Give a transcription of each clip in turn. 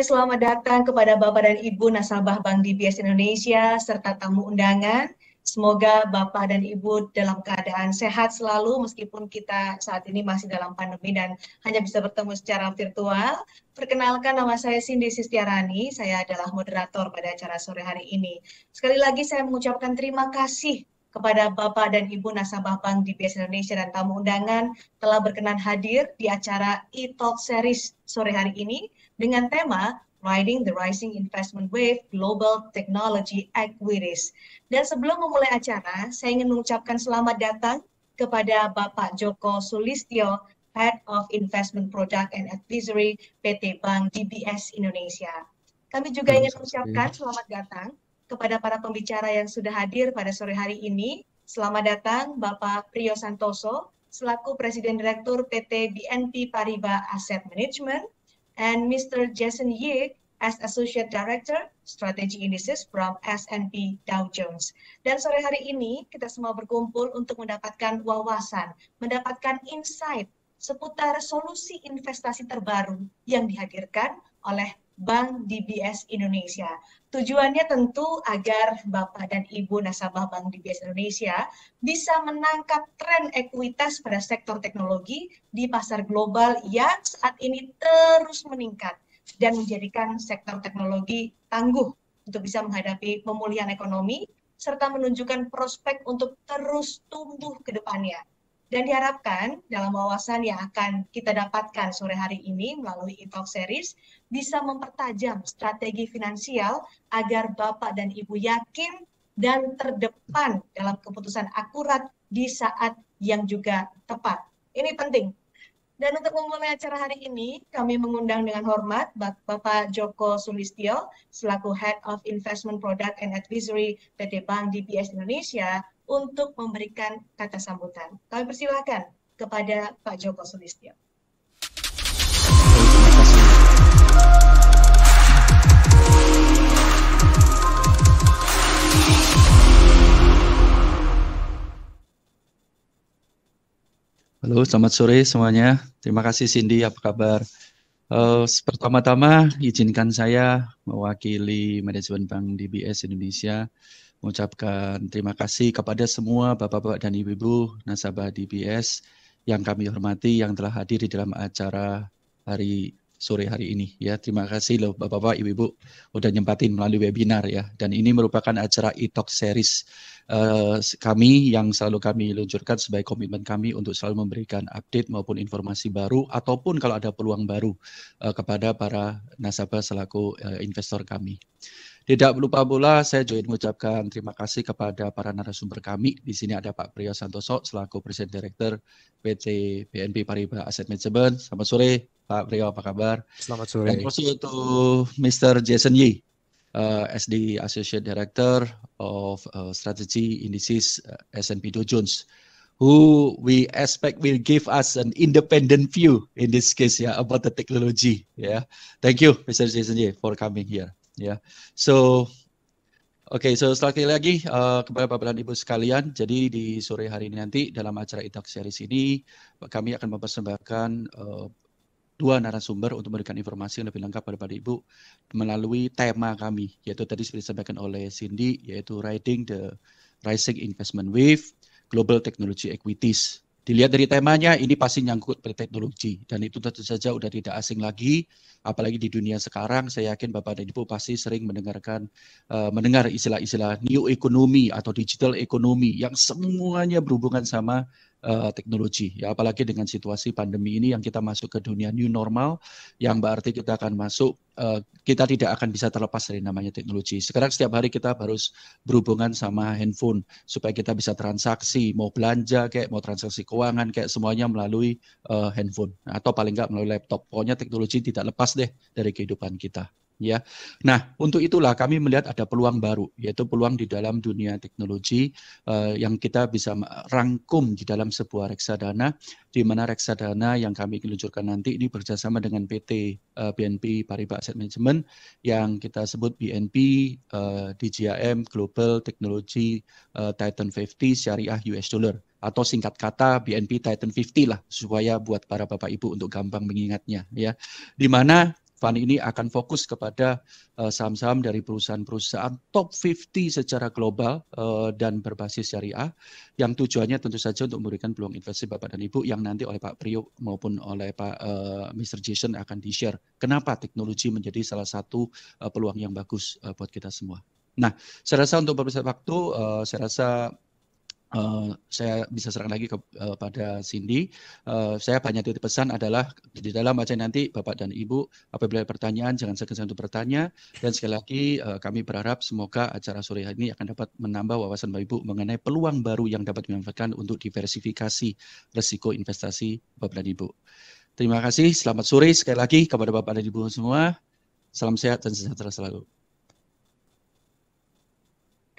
selamat datang kepada Bapak dan Ibu nasabah Bank DBS Indonesia serta tamu undangan. Semoga Bapak dan Ibu dalam keadaan sehat selalu meskipun kita saat ini masih dalam pandemi dan hanya bisa bertemu secara virtual. Perkenalkan nama saya Cindy Sistiarani, saya adalah moderator pada acara sore hari ini. Sekali lagi saya mengucapkan terima kasih kepada Bapak dan Ibu nasabah bank DBS Indonesia dan tamu undangan telah berkenan hadir di acara e-talk series sore hari ini dengan tema Riding the Rising Investment Wave Global Technology Equities. Dan sebelum memulai acara, saya ingin mengucapkan selamat datang kepada Bapak Joko Sulistyo, Head of Investment Product and Advisory PT Bank DBS Indonesia. Kami juga ingin mengucapkan selamat datang kepada para pembicara yang sudah hadir pada sore hari ini. Selamat datang Bapak Priyo Santoso, selaku Presiden Direktur PT BNP Paribas Asset Management, and Mr. Jason Ye as Associate Director Strategy Indices from S&P Dow Jones. Dan sore hari ini kita semua berkumpul untuk mendapatkan wawasan, mendapatkan insight seputar solusi investasi terbaru yang dihadirkan oleh Bank DBS Indonesia. Tujuannya tentu agar Bapak dan Ibu nasabah Bank DBS Indonesia bisa menangkap tren ekuitas pada sektor teknologi di pasar global yang saat ini terus meningkat dan menjadikan sektor teknologi tangguh untuk bisa menghadapi pemulihan ekonomi serta menunjukkan prospek untuk terus tumbuh ke depannya. Dan diharapkan dalam wawasan yang akan kita dapatkan sore hari ini melalui e-talk series bisa mempertajam strategi finansial agar Bapak dan Ibu yakin dan terdepan dalam keputusan akurat di saat yang juga tepat. Ini penting. Dan untuk memulai acara hari ini, kami mengundang dengan hormat Bapak Joko Sulistyo selaku Head of Investment Product and Advisory PT Bank DBS Indonesia untuk memberikan kata sambutan. Kami persilahkan kepada Pak Joko Sulistyo. Halo, selamat sore semuanya. Terima kasih Cindy, apa kabar? Uh, pertama-tama izinkan saya mewakili manajemen Bank DBS Indonesia mengucapkan terima kasih kepada semua Bapak-Bapak dan Ibu-Ibu nasabah DBS yang kami hormati yang telah hadir di dalam acara hari sore hari ini ya. Terima kasih loh Bapak-bapak Ibu-ibu udah nyempatin melalui webinar ya. Dan ini merupakan acara e-talk series uh, kami yang selalu kami luncurkan sebagai komitmen kami untuk selalu memberikan update maupun informasi baru ataupun kalau ada peluang baru uh, kepada para nasabah selaku uh, investor kami. Tidak lupa pula saya join mengucapkan terima kasih kepada para narasumber kami. Di sini ada Pak Priyo Santoso selaku Presiden Direktur PT BNP Paribas Asset Management. Selamat sore Pak Priyo, apa kabar? Selamat sore. Dan kasih untuk Mr. Jason Yi, uh, eh, SD Associate Director of uh, Strategy Indices uh, eh, S&P Dow Jones. who we expect will give us an independent view in this case yeah about the technology yeah thank you mr jason Yi for coming here Ya, yeah. so Oke, okay, so sekali lagi uh, kepada Bapak dan Ibu sekalian, jadi di sore hari ini nanti dalam acara Itak Series ini kami akan mempersembahkan uh, dua narasumber untuk memberikan informasi yang lebih lengkap kepada Bapak Ibu melalui tema kami, yaitu tadi sudah disampaikan oleh Cindy, yaitu Riding the Rising Investment Wave, Global Technology Equities. Dilihat dari temanya, ini pasti nyangkut pada teknologi Dan itu tentu saja sudah tidak asing lagi, apalagi di dunia sekarang, saya yakin Bapak dan Ibu pasti sering mendengarkan, uh, mendengar istilah-istilah new economy atau digital economy yang semuanya berhubungan sama uh, teknologi ya apalagi dengan situasi pandemi ini yang kita masuk ke dunia new normal yang berarti kita akan masuk uh, kita tidak akan bisa terlepas dari namanya teknologi sekarang setiap hari kita harus berhubungan sama handphone supaya kita bisa transaksi mau belanja kayak mau transaksi keuangan kayak semuanya melalui uh, handphone atau paling nggak melalui laptop pokoknya teknologi tidak lepas deh dari kehidupan kita ya. Nah, untuk itulah kami melihat ada peluang baru yaitu peluang di dalam dunia teknologi uh, yang kita bisa rangkum di dalam sebuah reksadana di mana reksadana yang kami luncurkan nanti ini bekerjasama dengan PT uh, eh, BNP Paribas Asset Management yang kita sebut BNP uh, eh, DGAM Global Technology uh, Titan 50 Syariah US Dollar atau singkat kata BNP Titan 50 lah supaya buat para bapak ibu untuk gampang mengingatnya ya. Di mana fund ini akan fokus kepada eh, saham-saham dari perusahaan-perusahaan top 50 secara global eh, dan berbasis syariah yang tujuannya tentu saja untuk memberikan peluang investasi Bapak dan Ibu yang nanti oleh Pak Priok maupun oleh Pak eh, Mr. Jason akan di-share kenapa teknologi menjadi salah satu peluang yang bagus buat kita semua. Nah, saya rasa untuk beberapa waktu, saya rasa Uh, saya bisa serahkan lagi kepada eh, uh, Cindy. Uh, saya banyak titip pesan adalah di dalam baca nanti Bapak dan Ibu apabila ada pertanyaan jangan segan segan untuk bertanya dan sekali lagi uh, kami berharap semoga acara sore hari ini akan dapat menambah wawasan Bapak Ibu mengenai peluang baru yang dapat dimanfaatkan untuk diversifikasi risiko investasi Bapak dan Ibu. Terima kasih, selamat sore sekali lagi kepada Bapak dan Ibu semua. Salam sehat dan sejahtera selalu.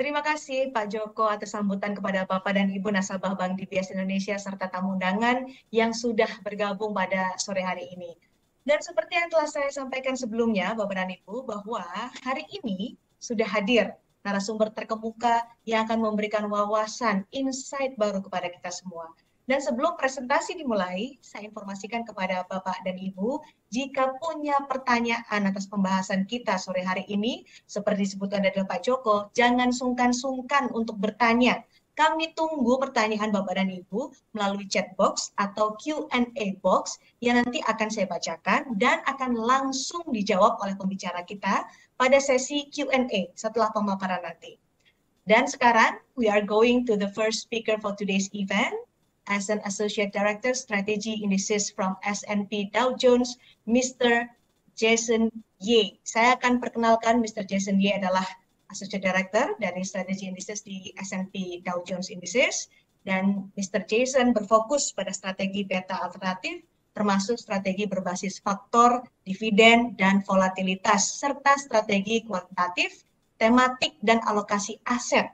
Terima kasih Pak Joko atas sambutan kepada Bapak dan Ibu nasabah Bank DBS Indonesia serta tamu undangan yang sudah bergabung pada sore hari ini. Dan seperti yang telah saya sampaikan sebelumnya, Bapak dan Ibu, bahwa hari ini sudah hadir narasumber terkemuka yang akan memberikan wawasan, insight baru kepada kita semua. Dan sebelum presentasi dimulai, saya informasikan kepada Bapak dan Ibu, jika punya pertanyaan atas pembahasan kita sore hari ini, seperti disebutkan dari Pak Joko, jangan sungkan-sungkan untuk bertanya. Kami tunggu pertanyaan Bapak dan Ibu melalui chat box atau Q&A box yang nanti akan saya bacakan dan akan langsung dijawab oleh pembicara kita pada sesi Q&A setelah pemaparan nanti. Dan sekarang, we are going to the first speaker for today's event, as an Associate Director Strategy Indices from S&P Dow Jones, Mr. Jason Ye. Saya akan perkenalkan Mr. Jason Ye adalah Associate Director dari Strategy Indices di S&P Dow Jones Indices dan Mr. Jason berfokus pada strategi beta alternatif termasuk strategi berbasis faktor, dividen, dan volatilitas, serta strategi kuantitatif, tematik, dan alokasi aset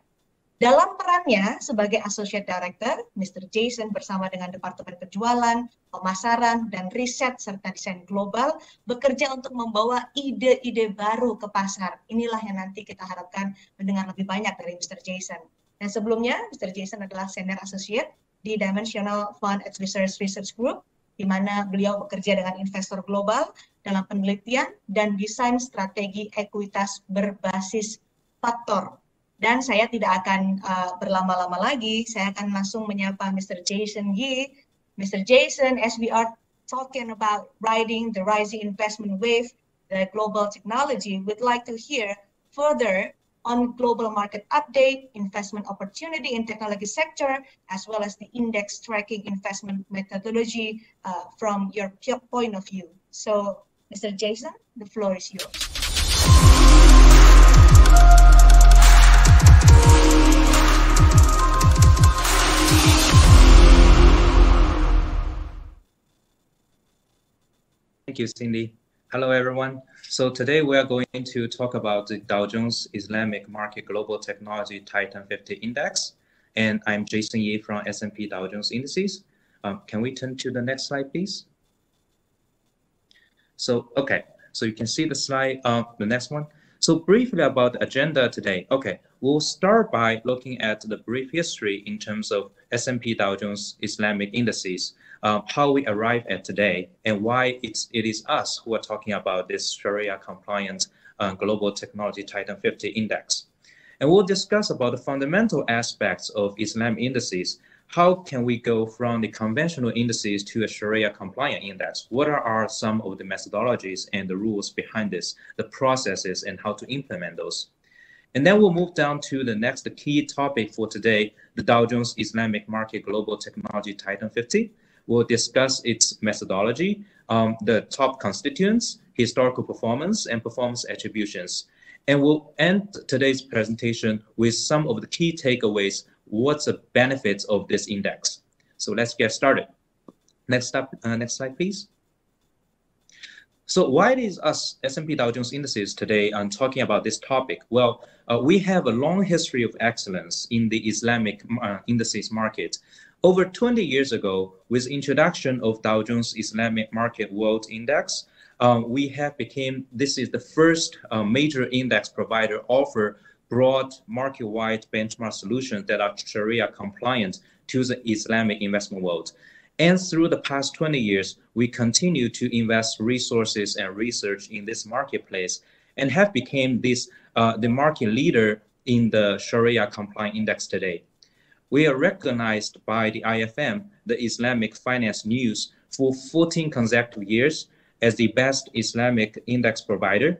dalam perannya sebagai Associate Director, Mr. Jason bersama dengan Departemen Penjualan, Pemasaran, dan Riset serta Desain Global bekerja untuk membawa ide-ide baru ke pasar. Inilah yang nanti kita harapkan mendengar lebih banyak dari Mr. Jason. Dan sebelumnya, Mr. Jason adalah Senior Associate di Dimensional Fund Advisors Research Group, di mana beliau bekerja dengan investor global dalam penelitian dan desain strategi ekuitas berbasis faktor Dan saya tidak akan uh, berlama-lama lagi. Saya akan langsung menyapa Mr. Jason Yi. Mr. Jason, as we are talking about riding the rising investment wave, the global technology, we'd like to hear further on global market update, investment opportunity in technology sector, as well as the index tracking investment methodology uh, from your point of view. So, Mr. Jason, the floor is yours. Thank you, Cindy. Hello, everyone. So today we are going to talk about the Dow Jones Islamic Market Global Technology Titan 50 Index. And I'm Jason Yi from S&P Dow Jones Indices. Um, can we turn to the next slide, please? So, okay. So you can see the slide, uh, the next one. So briefly about the agenda today. Okay, we'll start by looking at the brief history in terms of S&P Dow Jones Islamic indices, uh, how we arrive at today, and why it's it is us who are talking about this Sharia compliant uh, global technology Titan 50 index. And we'll discuss about the fundamental aspects of Islam indices how can we go from the conventional indices to a Sharia compliant index? What are, some of the methodologies and the rules behind this, the processes and how to implement those? And then we'll move down to the next key topic for today, the Dow Jones Islamic Market Global Technology Titan 50. We'll discuss its methodology, um, the top constituents, historical performance, and performance attributions. And we'll end today's presentation with some of the key takeaways what's the benefits of this index. So let's get started. Next up, uh, next slide, please. So why is us S&P Dow Jones Indices today on uh, talking about this topic? Well, uh, we have a long history of excellence in the Islamic uh, indices market. Over 20 years ago, with introduction of Dow Jones Islamic Market World Index, um, we have became this is the first uh, major index provider offer broad market-wide benchmark solutions that are Sharia compliant to the Islamic investment world. And through the past 20 years, we continue to invest resources and research in this marketplace and have become this, uh, the market leader in the Sharia compliant index today. We are recognized by the IFM, the Islamic Finance News, for 14 consecutive years as the best Islamic index provider.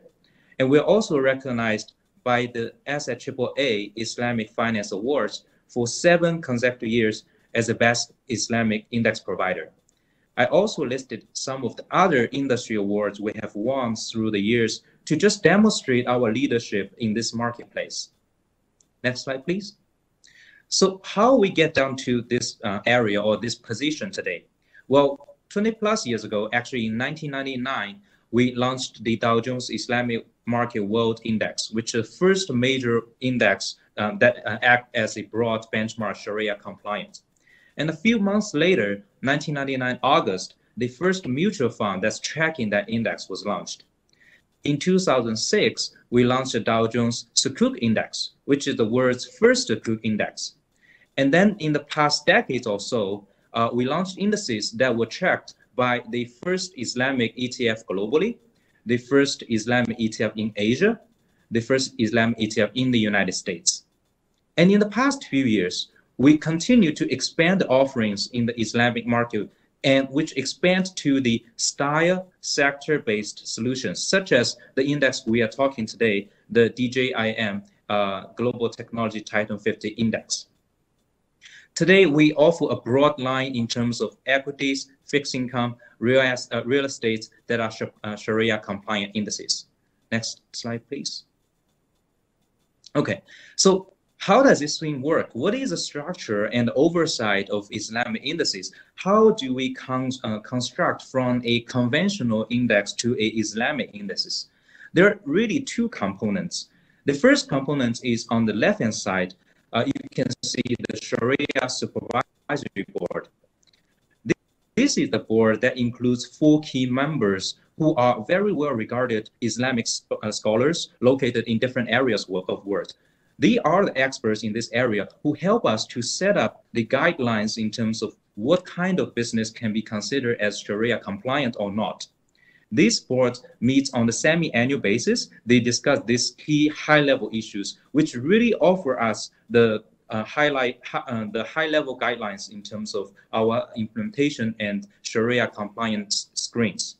And we're also recognized by the SHAAA Islamic Finance Awards for seven consecutive years as the best Islamic index provider. I also listed some of the other industry awards we have won through the years to just demonstrate our leadership in this marketplace. Next slide, please. So how we get down to this uh, area or this position today? Well, 20 plus years ago, actually in 1999, we launched the Dow Jones Islamic Market World Index, which is the first major index um, that uh, act as a broad benchmark Sharia compliant. And a few months later, 1999 August, the first mutual fund that's tracking that index was launched. In 2006, we launched the Dow Jones Sukuk Index, which is the world's first Sukuk Index. And then in the past decades or so, uh, we launched indices that were tracked by the first Islamic ETF globally, the first Islam ETF in Asia, the first Islam ETF in the United States. And in the past few years, we continue to expand the offerings in the Islamic market and which expand to the style sector-based solutions, such as the index we are talking today, the DJIM uh, Global Technology Titan 50 Index. Today, we offer a broad line in terms of equities, fixed income, real, uh, real estate that are sh uh, Sharia compliant indices. Next slide, please. Okay, so how does this thing work? What is the structure and oversight of Islamic indices? How do we con uh, construct from a conventional index to a Islamic indices? There are really two components. The first component is on the left-hand side. Uh, you can see the Sharia Supervisory Board. This is the board that includes four key members who are very well regarded Islamic uh, scholars located in different areas of world. They are the experts in this area who help us to set up the guidelines in terms of what kind of business can be considered as Sharia compliant or not. This board meets on a semi-annual basis. They discuss these key high-level issues, which really offer us the uh, highlight uh, the high-level guidelines in terms of our implementation and Sharia compliance screens.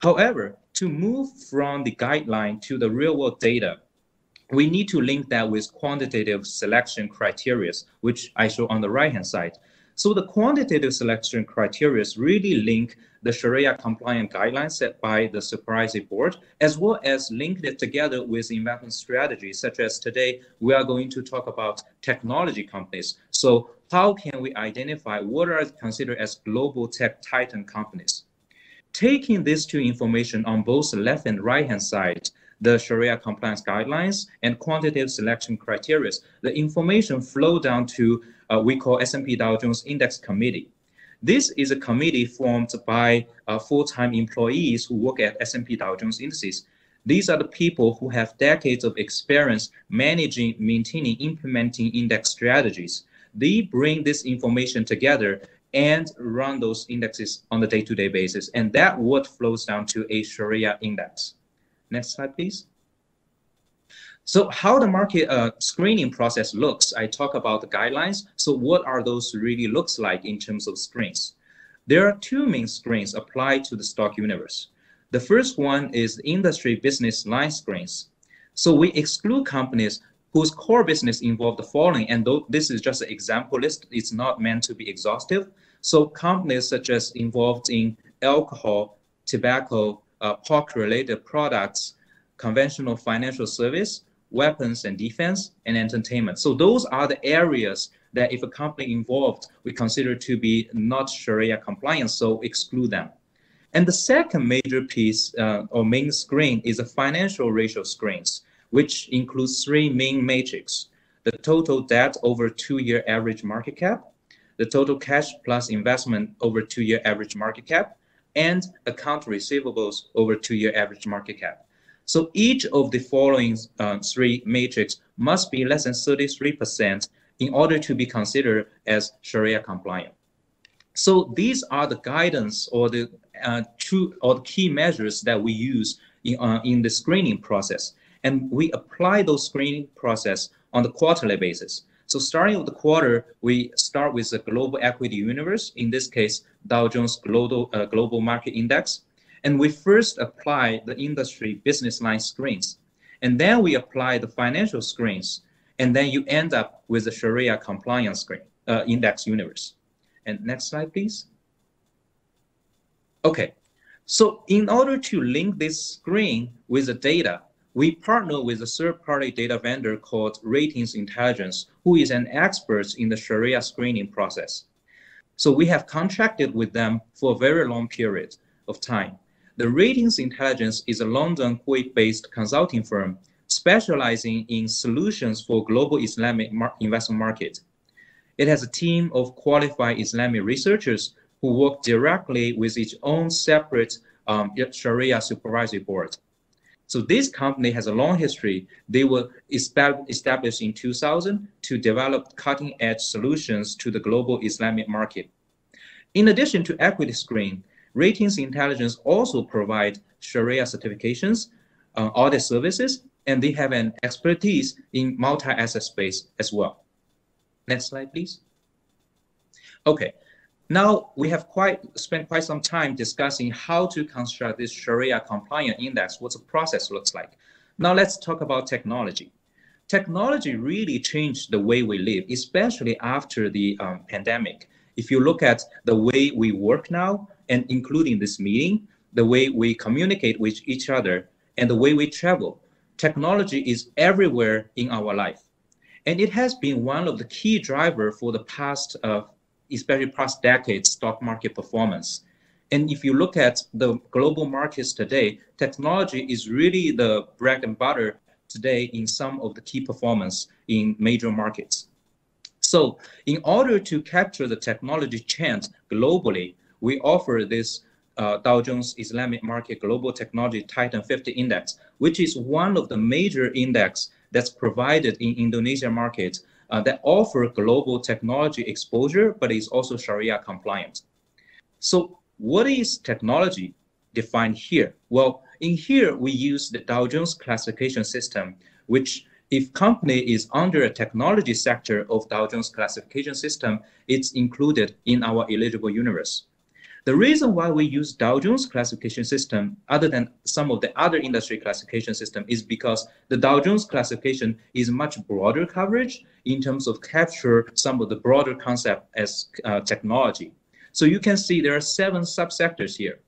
However, to move from the guideline to the real-world data, we need to link that with quantitative selection criteria, which I show on the right-hand side. So the quantitative selection criteria really link the Sharia compliant guidelines set by the supervisory board, as well as link it together with investment strategies, such as today we are going to talk about technology companies. So how can we identify what are considered as global tech titan companies? Taking these two information on both left and right hand side, the Sharia compliance guidelines and quantitative selection criteria, the information flow down to uh, we call S&P Dow Jones Index Committee. This is a committee formed by uh, full-time employees who work at S&P Dow Jones Indices. These are the people who have decades of experience managing, maintaining, implementing index strategies. They bring this information together and run those indexes on a day-to-day -day basis. And that what flows down to a Sharia index. Next slide, please. So how the market uh, screening process looks, I talk about the guidelines. So what are those really looks like in terms of screens? There are two main screens applied to the stock universe. The first one is industry business line screens. So we exclude companies whose core business involve the following, and though this is just an example list, it's not meant to be exhaustive. So companies such as involved in alcohol, tobacco, uh, pork-related products, conventional financial service, weapons and defense, and entertainment. So those are the areas that if a company involved, we consider to be not Sharia compliant, so exclude them. And the second major piece uh, or main screen is the financial ratio screens, which includes three main metrics: the total debt over two-year average market cap, the total cash plus investment over two-year average market cap, and account receivables over two-year average market cap. So each of the following uh, three metrics must be less than 33% in order to be considered as Sharia compliant. So these are the guidance or the uh, or the key measures that we use in, uh, in the screening process. And we apply those screening process on the quarterly basis. So starting with the quarter, we start with the global equity universe, in this case, Dow Jones Global, uh, global Market Index. And we first apply the industry business line screens, and then we apply the financial screens, and then you end up with the Sharia compliance screen, uh, index universe. And next slide, please. Okay, so in order to link this screen with the data, we partner with a third-party data vendor called Ratings Intelligence, who is an expert in the Sharia screening process. So we have contracted with them for a very long period of time. The Ratings Intelligence is a London Kuwait-based consulting firm specializing in solutions for global Islamic mar investment market. It has a team of qualified Islamic researchers who work directly with its own separate um, Sharia supervisory board. So this company has a long history. They were established in 2000 to develop cutting edge solutions to the global Islamic market. In addition to equity screen, Ratings Intelligence also provide Sharia certifications, uh, audit services, and they have an expertise in multi-asset space as well. Next slide, please. Okay, now we have quite spent quite some time discussing how to construct this Sharia compliant index, what the process looks like. Now let's talk about technology. Technology really changed the way we live, especially after the um, pandemic if you look at the way we work now, and including this meeting, the way we communicate with each other, and the way we travel, technology is everywhere in our life. And it has been one of the key driver for the past, uh, especially past decades, stock market performance. And if you look at the global markets today, technology is really the bread and butter today in some of the key performance in major markets. So in order to capture the technology chance globally, we offer this uh, Dow Jones Islamic Market Global Technology Titan 50 Index, which is one of the major index that's provided in Indonesia market uh, that offer global technology exposure, but is also Sharia compliant. So what is technology defined here? Well, in here, we use the Dow Jones classification system, which if company is under a technology sector of Dow Jones classification system, it's included in our eligible universe. The reason why we use Dow Jones classification system other than some of the other industry classification system is because the Dow Jones classification is much broader coverage in terms of capture some of the broader concept as uh, technology. So you can see there are seven subsectors here.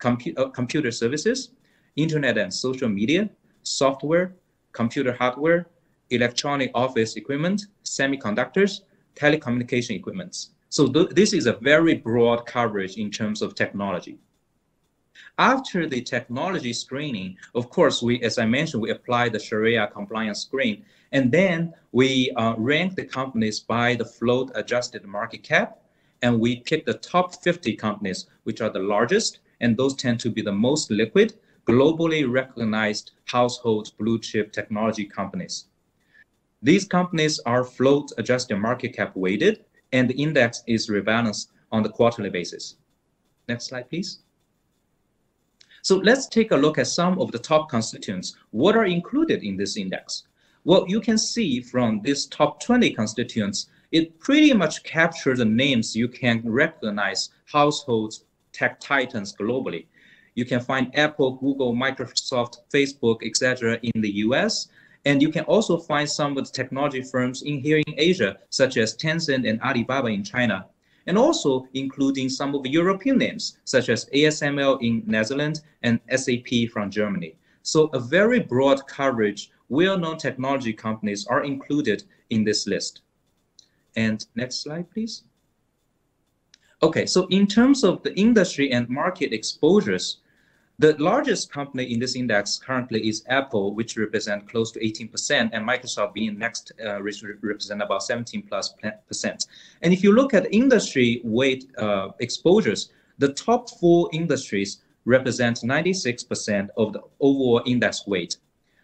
Compu uh, computer services, internet and social media, software, computer hardware, electronic office equipment, semiconductors, telecommunication equipment. So th this is a very broad coverage in terms of technology. After the technology screening, of course, we, as I mentioned, we apply the Sharia compliance screen, and then we uh, rank the companies by the float adjusted market cap, and we pick the top 50 companies, which are the largest, and those tend to be the most liquid, globally recognized household blue chip technology companies. These companies are float adjusted market cap weighted and the index is rebalanced on the quarterly basis. Next slide, please. So let's take a look at some of the top constituents. What are included in this index? Well, you can see from this top 20 constituents, it pretty much captures the names you can recognize households, tech titans globally. You can find Apple, Google, Microsoft, Facebook, etc. in the US. And you can also find some of the technology firms in here in Asia, such as Tencent and Alibaba in China, and also including some of the European names, such as ASML in Netherlands and SAP from Germany. So a very broad coverage, well-known technology companies are included in this list. And next slide, please. Okay, so in terms of the industry and market exposures, the largest company in this index currently is Apple, which represent close to 18%, and Microsoft being next, uh, represent about 17 plus percent. And if you look at industry weight uh, exposures, the top four industries represent 96% of the overall index weight.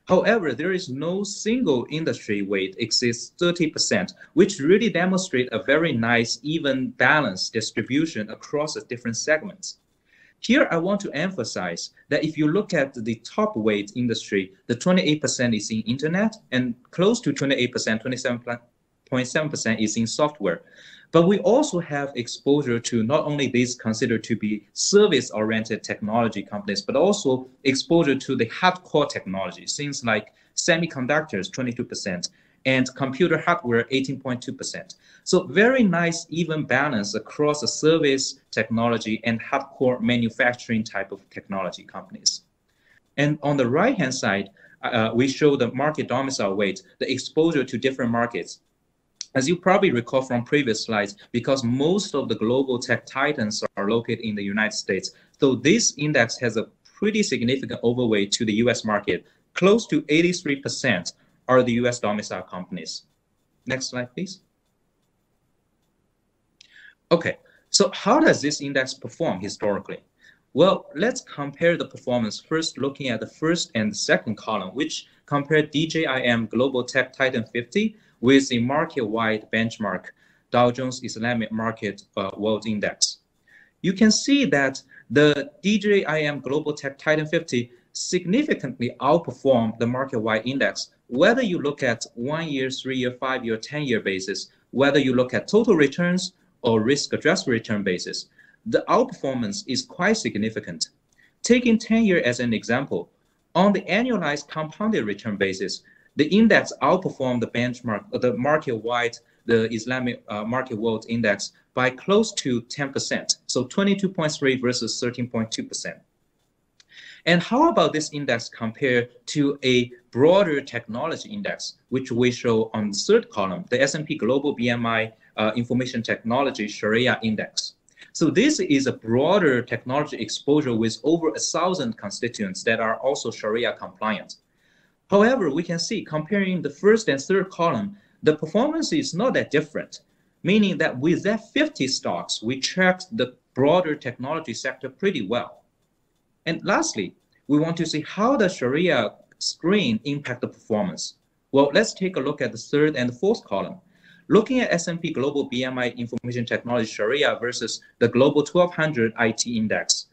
However, there is no single industry weight exceeds 30%, which really demonstrate a very nice even balanced distribution across the different segments. Here, I want to emphasize that if you look at the top weight industry, the 28% is in internet and close to 28%, 27.7% is in software. But we also have exposure to not only these considered to be service oriented technology companies, but also exposure to the hardcore technology, things like semiconductors, 22%, and computer hardware 18.2%. So very nice even balance across the service technology and hardcore manufacturing type of technology companies. And on the right-hand side, uh, we show the market domicile weight, the exposure to different markets. As you probably recall from previous slides, because most of the global tech titans are located in the United States, so this index has a pretty significant overweight to the US market, close to 83%, are the US domicile companies. Next slide, please. Okay, so how does this index perform historically? Well, let's compare the performance first looking at the first and second column, which compare DJIM Global Tech Titan 50 with the market-wide benchmark Dow Jones Islamic Market uh, World Index. You can see that the DJIM Global Tech Titan 50 significantly outperformed the market-wide index whether you look at one year, three year, five year, 10 year basis, whether you look at total returns or risk adjusted return basis, the outperformance is quite significant. Taking 10 year as an example, on the annualized compounded return basis, the index outperformed the benchmark, the market-wide, the Islamic uh, market world index by close to 10%. So 22.3 versus 13.2%. And how about this index compare to a broader technology index, which we show on the third column, the S&P Global BMI uh, Information Technology Sharia Index. So this is a broader technology exposure with over a thousand constituents that are also Sharia compliant. However, we can see comparing the first and third column, the performance is not that different, meaning that with that 50 stocks, we tracked the broader technology sector pretty well. And lastly, we want to see how the Sharia screen impact the performance. Well, let's take a look at the third and the fourth column. Looking at S&P Global BMI Information Technology Sharia versus the Global 1200 IT Index.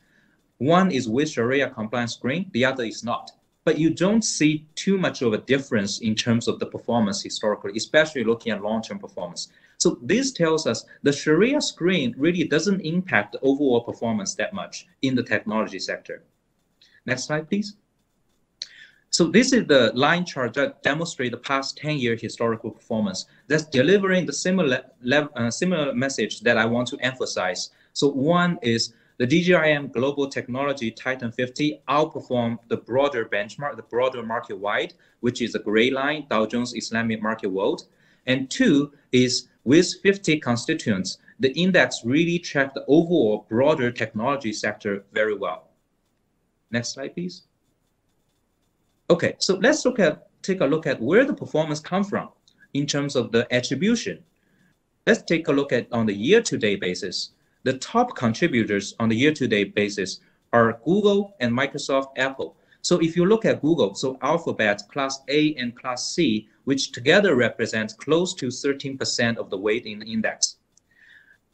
One is with Sharia compliance screen, the other is not but you don't see too much of a difference in terms of the performance historically, especially looking at long-term performance. So this tells us the Sharia screen really doesn't impact the overall performance that much in the technology sector. Next slide, please. So this is the line chart that demonstrates the past 10-year historical performance that's delivering the similar, uh, similar message that I want to emphasize. So one is the DJIM Global Technology Titan 50 outperformed the broader benchmark, the broader market wide, which is the gray line, Dow Jones Islamic Market World. And two is with 50 constituents, the index really tracked the overall broader technology sector very well. Next slide, please. Okay, so let's look at take a look at where the performance come from in terms of the attribution. Let's take a look at on the year-to-date basis. The top contributors on the year-to-date basis are Google and Microsoft Apple. So if you look at Google, so Alphabet, Class A and Class C, which together represent close to 13% of the weight in the index.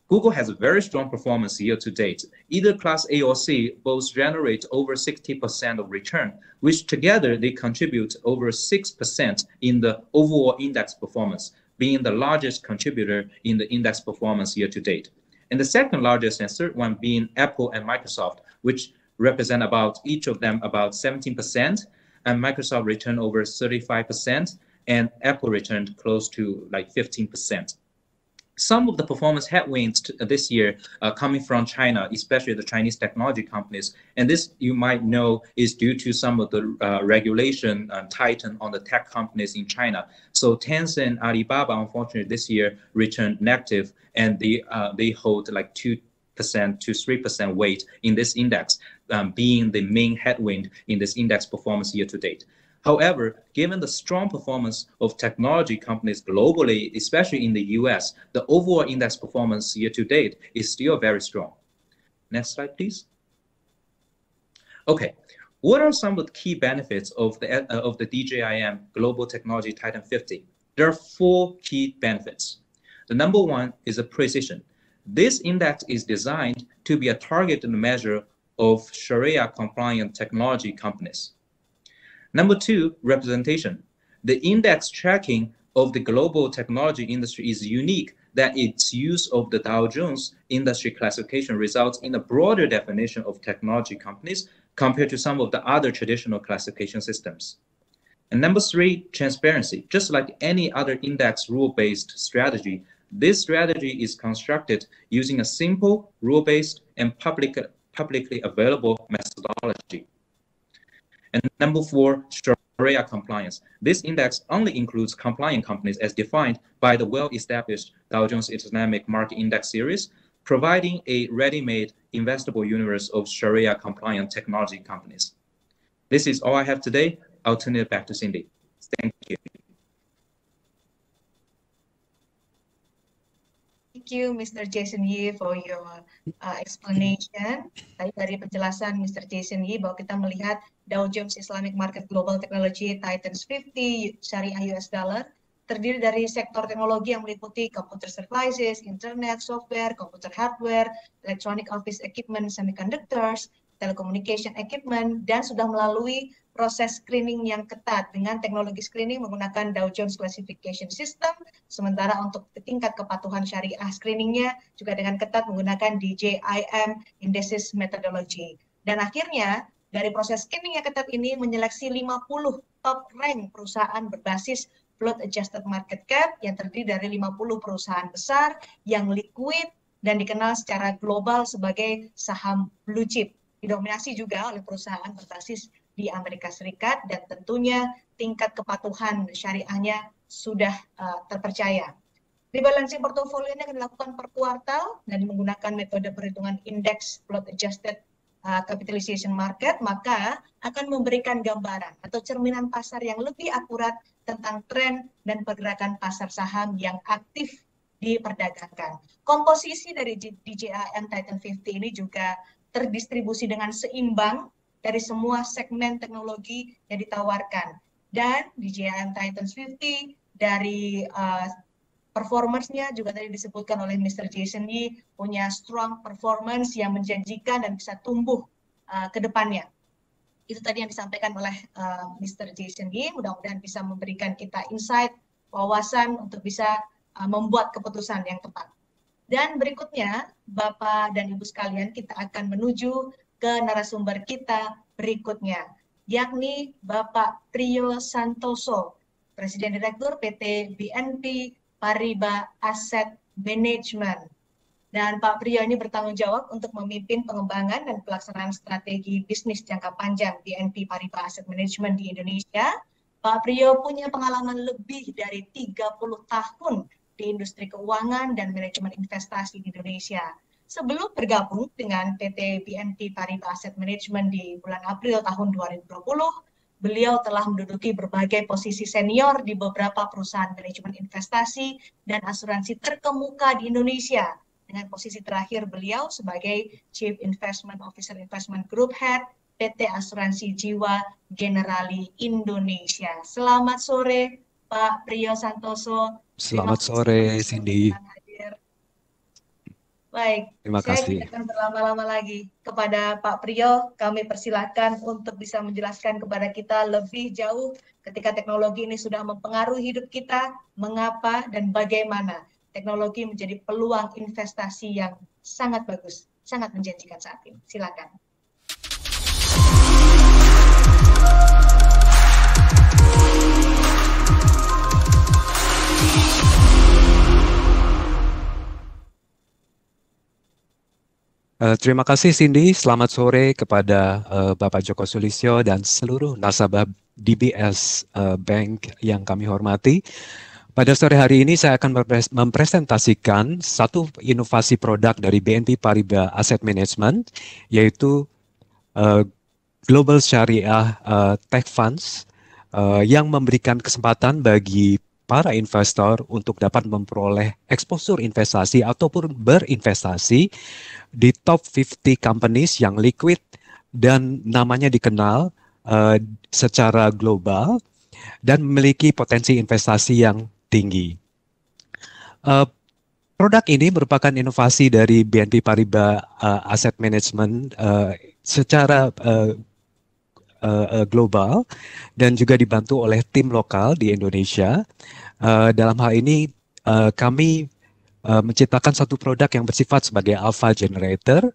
Google has a very strong performance year to date. Either Class A or C both generate over 60% of return, which together they contribute over 6% in the overall index performance, being the largest contributor in the index performance year to date and the second largest and third one being Apple and Microsoft, which represent about each of them about 17%, and Microsoft returned over 35%, and Apple returned close to like 15% some of the performance headwinds uh, this year uh, coming from China, especially the Chinese technology companies. And this, you might know, is due to some of the uh, regulation uh, tightened on the tech companies in China. So Tencent, Alibaba, unfortunately, this year returned negative, and they uh, they hold like two percent to three percent weight in this index, um, being the main headwind in this index performance year to date. However, given the strong performance of technology companies globally, especially in the US, the overall index performance year to date is still very strong. Next slide, please. Okay, what are some of the key benefits of the, uh, of the DJIM Global Technology Titan 50? There are four key benefits. The number one is the precision. This index is designed to be a targeted measure of Sharia compliant technology companies. Number two, representation. The index tracking of the global technology industry is unique that its use of the Dow Jones industry classification results in a broader definition of technology companies compared to some of the other traditional classification systems. And number three, transparency. Just like any other index rule based strategy, this strategy is constructed using a simple rule based and public, publicly available methodology. And number four, Sharia compliance. This index only includes compliant companies as defined by the well-established Dow Jones Islamic Market Index Series, providing a ready-made investable universe of Sharia compliant technology companies. This is all I have today. I'll turn it back to Cindy. Thank you, Mr. Jason Yi, for your uh, explanation. Tadi dari penjelasan Mr. Jason Yi bahwa kita melihat Dow Jones Islamic Market Global Technology Titans 50 Syariah US Dollar terdiri dari sektor teknologi yang meliputi computer services, internet, software, computer hardware, electronic office equipment, semiconductors, telecommunication equipment, dan sudah melalui proses screening yang ketat dengan teknologi screening menggunakan Dow Jones Classification System, sementara untuk tingkat kepatuhan syariah screeningnya juga dengan ketat menggunakan DJIM Indices Methodology. Dan akhirnya, dari proses screening yang ketat ini menyeleksi 50 top rank perusahaan berbasis float adjusted market cap yang terdiri dari 50 perusahaan besar yang liquid dan dikenal secara global sebagai saham blue chip didominasi juga oleh perusahaan berbasis di Amerika Serikat dan tentunya tingkat kepatuhan syariahnya sudah uh, terpercaya. Rebalancing portofolio ini akan dilakukan per kuartal dan menggunakan metode perhitungan indeks plot adjusted eh, capitalization market, maka akan memberikan gambaran atau cerminan pasar yang lebih akurat tentang tren dan pergerakan pasar saham yang aktif diperdagangkan. Komposisi dari DJIM Titan 50 ini juga terdistribusi dengan seimbang dari semua segmen teknologi yang ditawarkan. Dan di JM Titans 50 dari uh, performance-nya juga tadi disebutkan oleh Mr. Jason Yi, punya strong performance yang menjanjikan dan bisa tumbuh uh, ke depannya. Itu tadi yang disampaikan oleh uh, Mr. Jason Yi, mudah-mudahan bisa memberikan kita insight, wawasan untuk bisa uh, membuat keputusan yang tepat. Dan berikutnya, Bapak dan Ibu sekalian, kita akan menuju ke narasumber kita berikutnya, yakni Bapak Trio Santoso, Presiden Direktur PT BNP Paribas Asset Management. Dan Pak Priyo ini bertanggung jawab untuk memimpin pengembangan dan pelaksanaan strategi bisnis jangka panjang BNP Paribas Asset Management di Indonesia. Pak Priyo punya pengalaman lebih dari 30 tahun di industri keuangan dan manajemen investasi di Indonesia. Sebelum bergabung dengan PT BNP Paribas Asset Management di bulan April tahun 2020, beliau telah menduduki berbagai posisi senior di beberapa perusahaan manajemen investasi dan asuransi terkemuka di Indonesia. Dengan posisi terakhir beliau sebagai Chief Investment Officer Investment Group Head PT Asuransi Jiwa Generali Indonesia. Selamat sore Pak Priyo Santoso. Selamat sore, Cindy. Baik, Terima saya kasih. tidak akan berlama-lama lagi. Kepada Pak Priyo, kami persilahkan untuk bisa menjelaskan kepada kita lebih jauh ketika teknologi ini sudah mempengaruhi hidup kita, mengapa dan bagaimana teknologi menjadi peluang investasi yang sangat bagus, sangat menjanjikan saat ini. Silakan. Eh, terima kasih Cindy, selamat sore kepada uh, Bapak Joko Sulisio dan seluruh nasabah DBS uh, eh, Bank yang kami hormati. Pada sore hari ini saya akan mempresentasikan satu inovasi produk dari BNP Paribas Asset Management yaitu uh, Global Syariah uh, Tech Funds uh, yang memberikan kesempatan bagi para investor untuk dapat memperoleh eksposur investasi ataupun berinvestasi di top 50 companies yang liquid dan namanya dikenal uh, secara global dan memiliki potensi investasi yang tinggi. Uh, produk ini merupakan inovasi dari BNP Paribas uh, Asset Management uh, secara uh, uh, global dan juga dibantu oleh tim lokal di Indonesia. Uh, dalam hal ini uh, kami uh, menciptakan satu produk yang bersifat sebagai alpha generator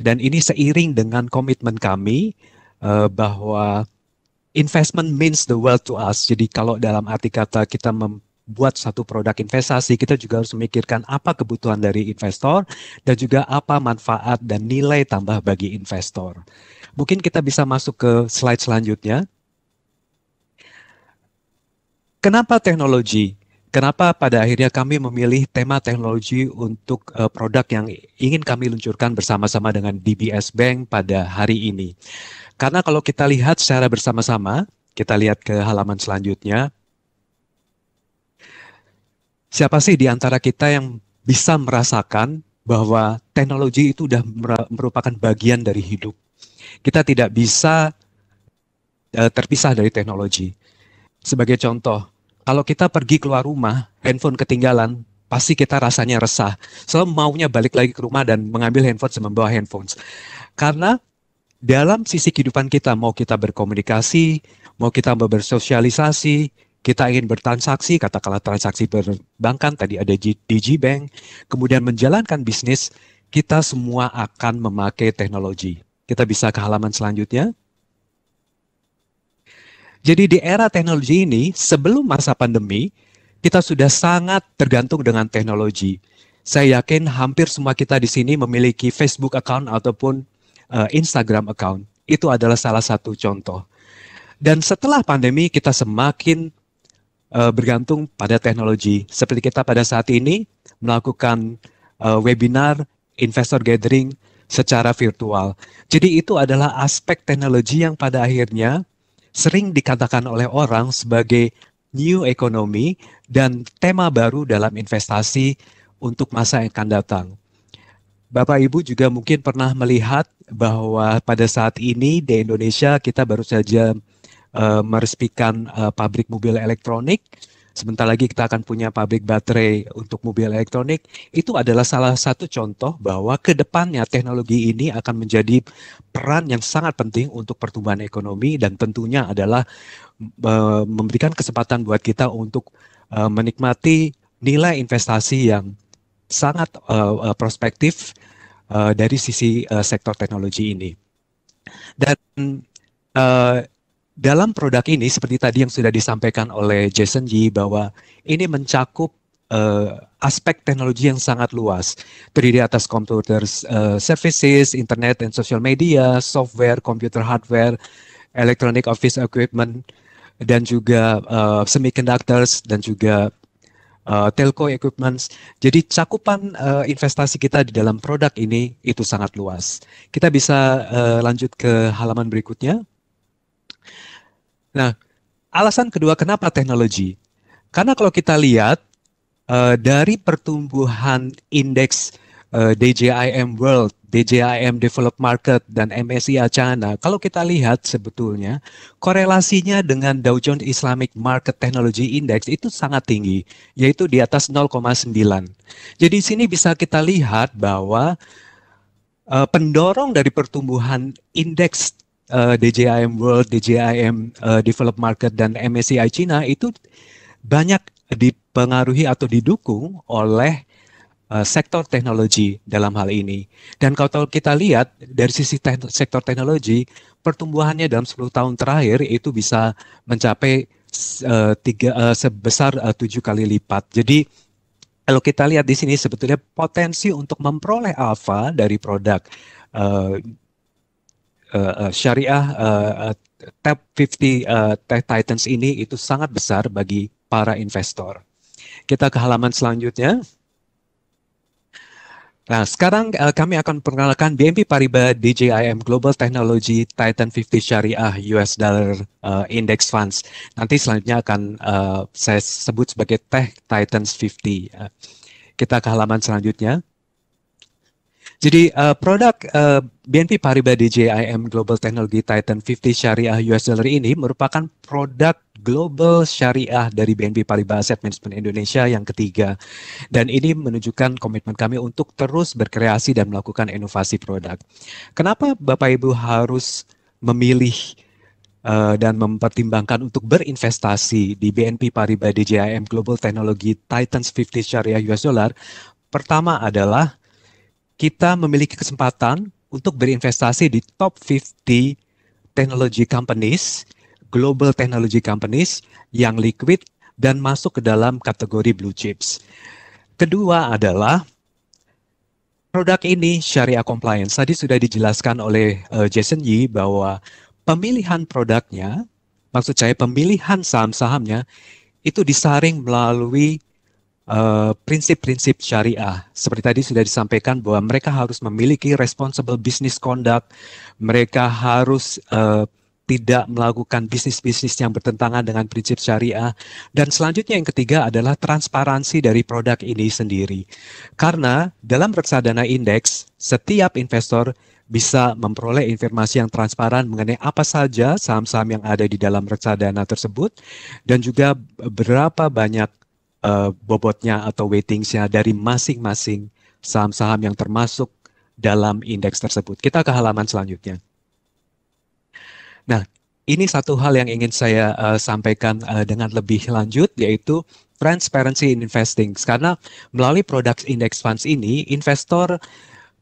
dan ini seiring dengan komitmen kami uh, bahwa investment means the world to us. Jadi kalau dalam arti kata kita mem buat satu produk investasi, kita juga harus memikirkan apa kebutuhan dari investor dan juga apa manfaat dan nilai tambah bagi investor. Mungkin kita bisa masuk ke slide selanjutnya. Kenapa teknologi? Kenapa pada akhirnya kami memilih tema teknologi untuk uh, produk yang ingin kami luncurkan bersama-sama dengan DBS Bank pada hari ini? Karena kalau kita lihat secara bersama-sama, kita lihat ke halaman selanjutnya. Siapa sih di antara kita yang bisa merasakan bahwa teknologi itu sudah merupakan bagian dari hidup? Kita tidak bisa uh, terpisah dari teknologi. Sebagai contoh, kalau kita pergi keluar rumah, handphone ketinggalan, pasti kita rasanya resah. Selalu maunya balik lagi ke rumah dan mengambil handphone sama membawa handphone. Karena dalam sisi kehidupan kita, mau kita berkomunikasi, mau kita bersosialisasi, kita ingin bertransaksi, katakanlah transaksi perbankan, tadi ada DigiBank, kemudian menjalankan bisnis, kita semua akan memakai teknologi. Kita bisa ke halaman selanjutnya. Jadi di era teknologi ini, sebelum masa pandemi, kita sudah sangat tergantung dengan teknologi. Saya yakin hampir semua kita di sini memiliki Facebook account ataupun uh, Instagram account. Itu adalah salah satu contoh. Dan setelah pandemi, kita semakin uh, bergantung pada teknologi. Seperti kita pada saat ini melakukan uh, webinar, investor gathering, secara virtual. Jadi itu adalah aspek teknologi yang pada akhirnya sering dikatakan oleh orang sebagai new economy dan tema baru dalam investasi untuk masa yang akan datang. Bapak Ibu juga mungkin pernah melihat bahwa pada saat ini di Indonesia kita baru saja uh, meresmikan uh, pabrik mobil elektronik sebentar lagi kita akan punya pabrik baterai untuk mobil elektronik, itu adalah salah satu contoh bahwa ke depannya teknologi ini akan menjadi peran yang sangat penting untuk pertumbuhan ekonomi dan tentunya adalah e, memberikan kesempatan buat kita untuk e, menikmati nilai investasi yang sangat e, prospektif dari sisi sektor teknologi ini. Dan dalam produk ini seperti tadi yang sudah disampaikan oleh Jason Yi bahwa ini mencakup uh, aspek teknologi yang sangat luas terdiri atas komputer uh, services, internet dan social media, software, computer hardware, electronic office equipment dan juga uh, semiconductors dan juga uh, telco equipments. Jadi cakupan uh, investasi kita di dalam produk ini itu sangat luas. Kita bisa uh, lanjut ke halaman berikutnya. Nah, alasan kedua kenapa teknologi? Karena kalau kita lihat uh, dari pertumbuhan indeks uh, eh, DJIM World, DJIM Developed Market dan MSCI China, kalau kita lihat sebetulnya korelasinya dengan Dow Jones Islamic Market Technology Index itu sangat tinggi, yaitu di atas 0,9. Jadi sini bisa kita lihat bahwa uh, pendorong dari pertumbuhan indeks uh, eh, DJIM World, DJIM uh, eh, Developed Market dan MSCI China itu banyak dipengaruhi atau didukung oleh eh, sektor teknologi dalam hal ini. Dan kalau kita lihat dari sisi te sektor teknologi, pertumbuhannya dalam 10 tahun terakhir itu bisa mencapai uh, tiga, uh, sebesar tujuh kali lipat. Jadi kalau kita lihat di sini sebetulnya potensi untuk memperoleh alfa dari produk uh, uh, syariah uh, top 50 uh, titans ini itu sangat besar bagi para investor. Kita ke halaman selanjutnya. Nah, sekarang uh, kami akan perkenalkan BNP Paribas DJIM Global Technology Titan 50 Syariah US Dollar uh, Index Funds. Nanti selanjutnya akan uh, saya sebut sebagai Tech Titans 50. Uh, kita ke halaman selanjutnya. Jadi uh, produk uh, eh, BNP Paribas DJIM Global Technology Titan 50 Syariah US Dollar ini merupakan produk global syariah dari BNP Paribas Asset Management Indonesia yang ketiga. Dan ini menunjukkan komitmen kami untuk terus berkreasi dan melakukan inovasi produk. Kenapa Bapak Ibu harus memilih eh, dan mempertimbangkan untuk berinvestasi di BNP Paribas DJIM Global Technology Titans 50 Syariah US Dollar? Pertama adalah kita memiliki kesempatan untuk berinvestasi di top 50 technology companies, global technology companies yang liquid dan masuk ke dalam kategori blue chips. Kedua adalah produk ini syariah compliance. Tadi sudah dijelaskan oleh eh, Jason Yi bahwa pemilihan produknya, maksud saya pemilihan saham-sahamnya itu disaring melalui Eh, prinsip-prinsip uh, syariah. Seperti tadi sudah disampaikan bahwa mereka harus memiliki responsible business conduct, mereka harus uh, tidak melakukan bisnis-bisnis yang bertentangan dengan prinsip syariah. Dan selanjutnya yang ketiga adalah transparansi dari produk ini sendiri. Karena dalam reksadana indeks, setiap investor bisa memperoleh informasi yang transparan mengenai apa saja saham-saham yang ada di dalam reksadana tersebut dan juga berapa banyak uh, bobotnya atau weightingsnya dari masing-masing saham-saham yang termasuk dalam indeks tersebut. Kita ke halaman selanjutnya. Nah, ini satu hal yang ingin saya uh, sampaikan uh, dengan lebih lanjut, yaitu transparency in investing. Karena melalui produk index funds ini, investor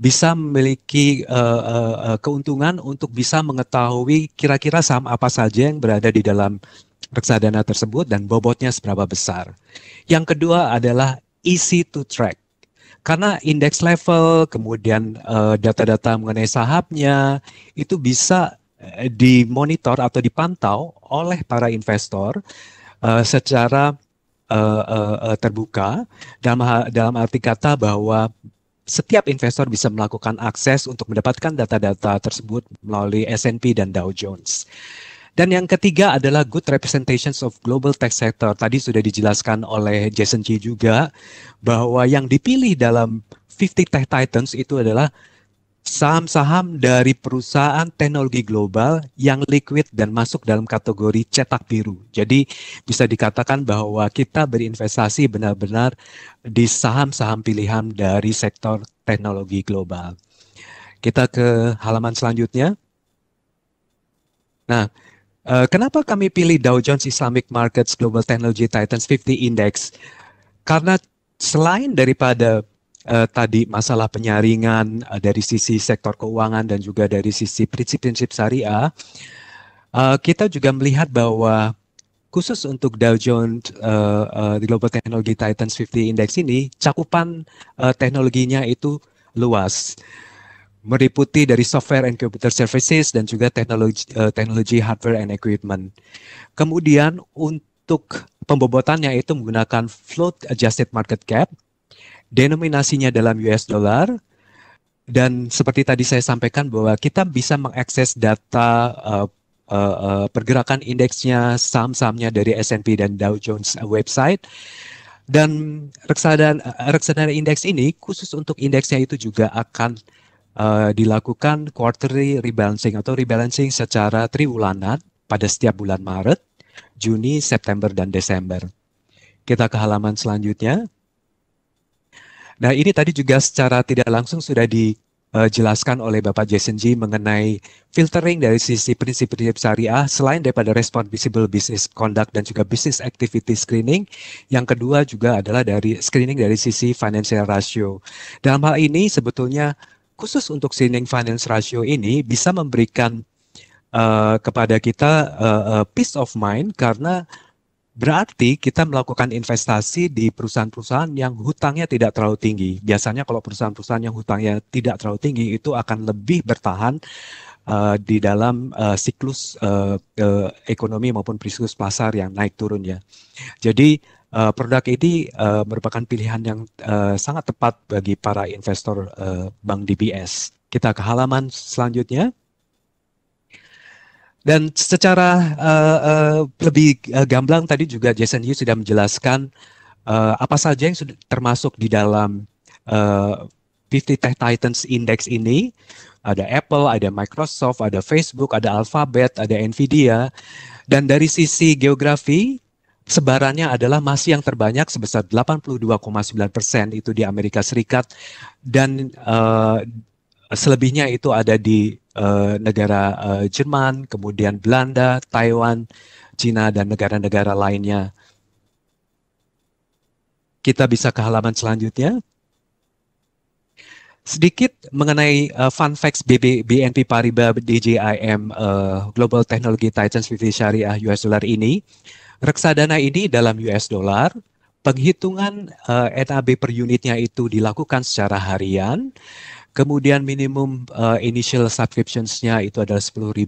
bisa memiliki uh, uh, keuntungan untuk bisa mengetahui kira-kira saham apa saja yang berada di dalam reksadana tersebut dan bobotnya seberapa besar. Yang kedua adalah easy to track. Karena indeks level, kemudian eh, data-data uh, mengenai sahamnya itu bisa eh, dimonitor atau dipantau oleh para investor uh, secara uh, uh, terbuka dalam dalam arti kata bahwa setiap investor bisa melakukan akses untuk mendapatkan data-data tersebut melalui S&P dan Dow Jones. Dan yang ketiga adalah good representations of global tech sector. Tadi sudah dijelaskan oleh Jason Chi juga bahwa yang dipilih dalam 50 Tech Titans itu adalah saham-saham dari perusahaan teknologi global yang liquid dan masuk dalam kategori cetak biru. Jadi bisa dikatakan bahwa kita berinvestasi benar-benar di saham-saham pilihan dari sektor teknologi global. Kita ke halaman selanjutnya. Nah, Eh, kenapa kami pilih Dow Jones Islamic Markets Global Technology Titans 50 Index? Karena selain daripada uh, tadi masalah penyaringan uh, dari sisi sektor keuangan dan juga dari sisi prinsip-prinsip syariah, uh, kita juga melihat bahwa khusus untuk Dow Jones uh, uh, Global Technology Titans 50 Index ini cakupan uh, teknologinya itu luas meliputi dari software and computer services dan juga teknologi uh, teknologi hardware and equipment. Kemudian untuk pembobotannya itu menggunakan float adjusted market cap, denominasinya dalam US dollar dan seperti tadi saya sampaikan bahwa kita bisa mengakses data uh, uh, uh, pergerakan indeksnya saham-sahamnya dari S&P dan Dow Jones website dan reksadana reksadana indeks ini khusus untuk indeksnya itu juga akan Eh, dilakukan quarterly rebalancing atau rebalancing secara triwulanan pada setiap bulan Maret, Juni, September, dan Desember. Kita ke halaman selanjutnya. Nah, ini tadi juga secara tidak langsung sudah dijelaskan eh, oleh Bapak Jason G mengenai filtering dari sisi prinsip-prinsip syariah selain daripada visible business conduct dan juga business activity screening, yang kedua juga adalah dari screening dari sisi financial ratio. Dalam hal ini sebetulnya khusus untuk Sinning Finance Ratio ini bisa memberikan uh, kepada kita uh, peace of mind karena berarti kita melakukan investasi di perusahaan-perusahaan yang hutangnya tidak terlalu tinggi. Biasanya kalau perusahaan-perusahaan yang hutangnya tidak terlalu tinggi itu akan lebih bertahan uh, di dalam uh, siklus uh, uh, ekonomi maupun siklus pasar yang naik turun ya. Jadi uh, produk ini uh, merupakan pilihan yang uh, sangat tepat bagi para investor uh, Bank DBS. Kita ke halaman selanjutnya. Dan secara uh, uh, lebih gamblang tadi juga Jason Yu sudah menjelaskan uh, apa saja yang sudah termasuk di dalam uh, 50 Tech Titans Index ini. Ada Apple, ada Microsoft, ada Facebook, ada Alphabet, ada Nvidia. Dan dari sisi geografi, sebarannya adalah masih yang terbanyak sebesar 82,9 persen itu di Amerika Serikat dan uh, selebihnya itu ada di uh, negara uh, Jerman, kemudian Belanda, Taiwan, Cina dan negara-negara lainnya. Kita bisa ke halaman selanjutnya. Sedikit mengenai uh, fun facts BB, BNP Paribas DJIM uh, Global Technology Titans Limited Syariah US Dollar ini. Uh, Reksadana ini dalam US dollar, penghitungan uh, NAB per unitnya itu dilakukan secara harian. Kemudian minimum uh, initial subscriptions-nya itu adalah 10.000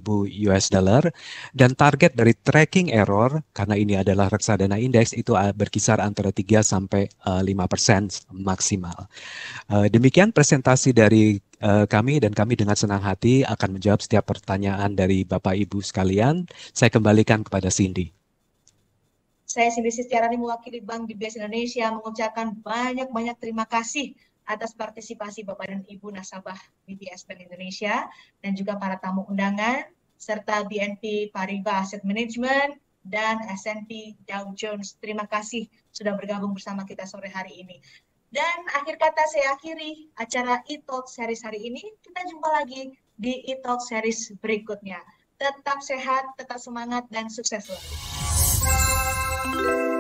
US dollar dan target dari tracking error karena ini adalah reksadana indeks itu eh, berkisar antara 3 sampai uh, 5% maksimal. Uh, demikian presentasi dari kami dan kami dengan senang hati akan menjawab setiap pertanyaan dari Bapak Ibu sekalian. Saya kembalikan kepada Cindy. Saya Sindi Sistiarani mewakili Bank DBS Indonesia mengucapkan banyak-banyak terima kasih atas partisipasi Bapak dan Ibu nasabah DBS Bank Indonesia dan juga para tamu undangan serta BNP Paribas Asset Management dan S&P Dow Jones. Terima kasih sudah bergabung bersama kita sore hari ini. Dan akhir kata saya akhiri acara e-talk series hari ini. Kita jumpa lagi di e-talk series berikutnya tetap sehat, tetap semangat, dan sukses selalu.